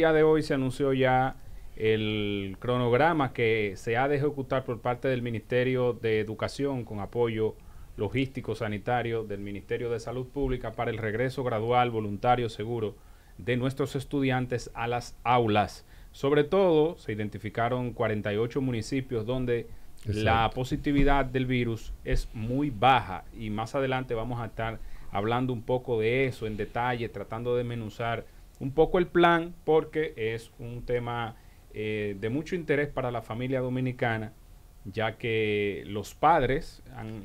día de hoy se anunció ya el cronograma que se ha de ejecutar por parte del Ministerio de Educación con apoyo logístico sanitario del Ministerio de Salud Pública para el regreso gradual, voluntario, seguro de nuestros estudiantes a las aulas. Sobre todo, se identificaron 48 municipios donde la positividad del virus es muy baja y más adelante vamos a estar hablando un poco de eso en detalle, tratando de menuzar un poco el plan porque es un tema eh, de mucho interés para la familia dominicana, ya que los padres,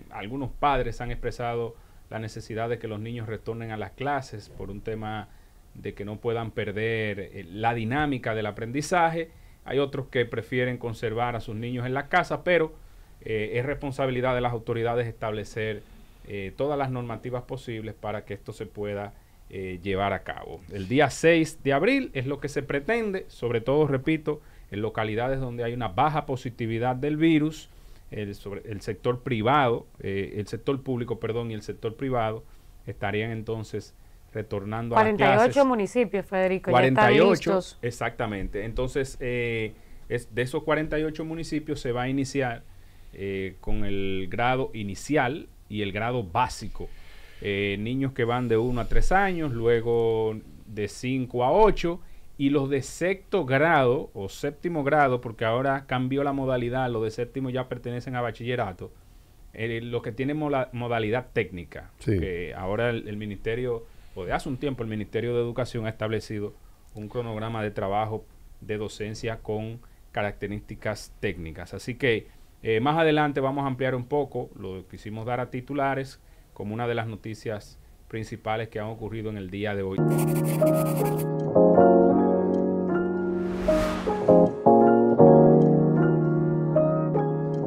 algunos padres han expresado la necesidad de que los niños retornen a las clases por un tema de que no puedan perder eh, la dinámica del aprendizaje. Hay otros que prefieren conservar a sus niños en la casa, pero eh, es responsabilidad de las autoridades establecer todas las normativas posibles para que esto se pueda eh, llevar a cabo. El día 6 de abril es lo que se pretende, sobre todo, repito, en localidades donde hay una baja positividad del virus, el, sobre, el sector privado, eh, el sector público, perdón, y el sector privado estarían entonces retornando a a 48 municipios, Federico. 48, exactamente. Entonces, eh, es, de esos 48 municipios se va a iniciar con el grado inicial y el grado básico eh, niños que van de 1 a 3 años, luego de 5 a 8 y los de sexto grado o séptimo grado, porque ahora cambió la modalidad, los de séptimo ya pertenecen a bachillerato, eh, los que tienen modalidad técnica, que ahora el, ministerio, o de hace un tiempo el Ministerio de Educación ha establecido un cronograma de trabajo de docencia con características técnicas. Así que eh, más adelante vamos a ampliar un poco lo que quisimos dar a titulares, como una de las noticias principales que han ocurrido en el día de hoy.